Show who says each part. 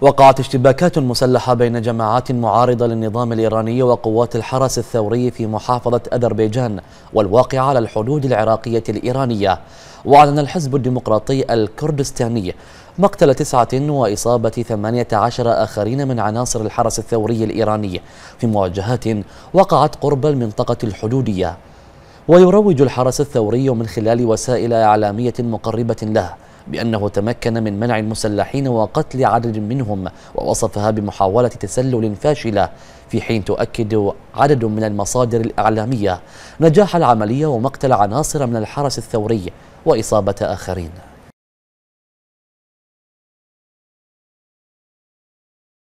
Speaker 1: وقعت اشتباكات مسلحة بين جماعات معارضة للنظام الإيراني وقوات الحرس الثوري في محافظة أذربيجان والواقعة على الحدود العراقية الإيرانية وأعلن الحزب الديمقراطي الكردستاني مقتل تسعة وإصابة ثمانية عشر آخرين من عناصر الحرس الثوري الإيراني في مواجهات وقعت قرب المنطقة الحدودية ويروج الحرس الثوري من خلال وسائل إعلامية مقربة له بأنه تمكن من منع المسلحين وقتل عدد منهم ووصفها بمحاولة تسلل فاشلة في حين تؤكد عدد من المصادر الإعلامية نجاح العملية ومقتل عناصر من الحرس الثوري
Speaker 2: وإصابة آخرين